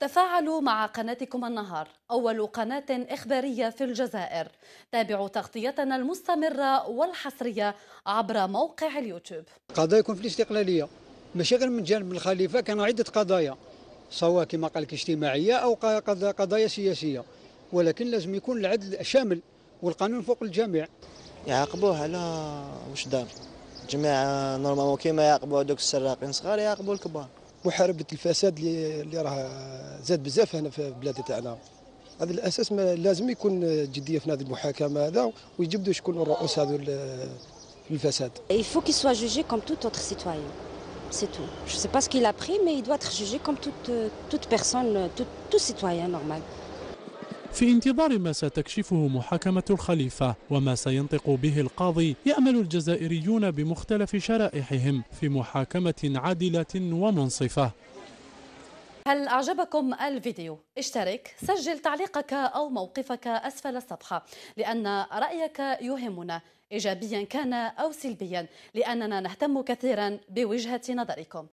تفاعلوا مع قناتكم النهار أول قناة إخبارية في الجزائر تابعوا تغطيتنا المستمرة والحصرية عبر موقع اليوتيوب قضايا يكون في الاستقلالية ماشي غير من جانب الخليفة كان عدة قضايا سواء كما قال لك اجتماعية أو قضايا سياسية ولكن لازم يكون العدل شامل والقانون فوق الجميع يعاقبوه على واش دار الجماعة نورمالمون كيما يعاقبوا هذوك السراقين صغار يعاقبوا الكبار محاربه الفساد اللي راه زاد بزاف هنا في البلاد تاعنا هذا الاساس ما لازم يكون جديه في هذه المحاكمه هذا ويجبدوا شكون الرؤوس هذو الفساد Il faut qu'il soit jugé comme tout autre citoyen. C'est tout. Je ne sais pas ce qu'il a pris, mais il doit être jugé comme toute, toute personne, tout, tout citoyen normal. في انتظار ما ستكشفه محاكمة الخليفة وما سينطق به القاضي يأمل الجزائريون بمختلف شرائحهم في محاكمة عادلة ومنصفة هل أعجبكم الفيديو؟ اشترك، سجل تعليقك أو موقفك أسفل الصفحة لأن رأيك يهمنا إيجابيا كان أو سلبيا لأننا نهتم كثيرا بوجهة نظركم